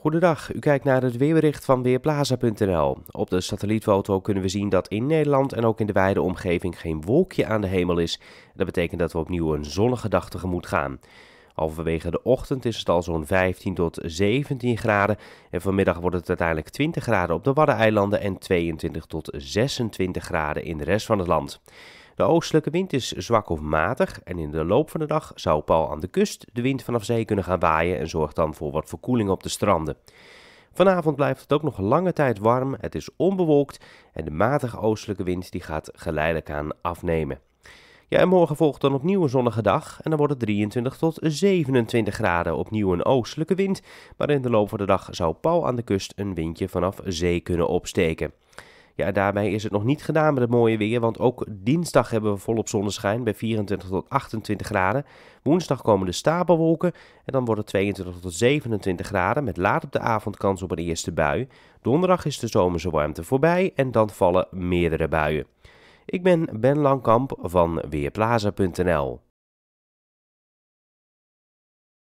Goedendag, u kijkt naar het weerbericht van Weerplaza.nl. Op de satellietfoto kunnen we zien dat in Nederland en ook in de wijde omgeving geen wolkje aan de hemel is. Dat betekent dat we opnieuw een zonnige dag tegemoet gaan. Halverwege de ochtend is het al zo'n 15 tot 17 graden en vanmiddag wordt het uiteindelijk 20 graden op de Waddeneilanden en 22 tot 26 graden in de rest van het land. De oostelijke wind is zwak of matig en in de loop van de dag zou Paul aan de kust de wind vanaf zee kunnen gaan waaien en zorgt dan voor wat verkoeling op de stranden. Vanavond blijft het ook nog lange tijd warm, het is onbewolkt en de matige oostelijke wind die gaat geleidelijk aan afnemen. Ja, morgen volgt dan opnieuw een zonnige dag en dan wordt het 23 tot 27 graden. Opnieuw een oostelijke wind, maar in de loop van de dag zou Paul aan de kust een windje vanaf zee kunnen opsteken. Ja, daarbij is het nog niet gedaan met het mooie weer, want ook dinsdag hebben we volop zonneschijn bij 24 tot 28 graden. Woensdag komen de stapelwolken en dan wordt het 22 tot 27 graden met laat op de avond kans op een eerste bui. Donderdag is de zomerse warmte voorbij en dan vallen meerdere buien. Ik ben Ben Langkamp van Weerplaza.nl.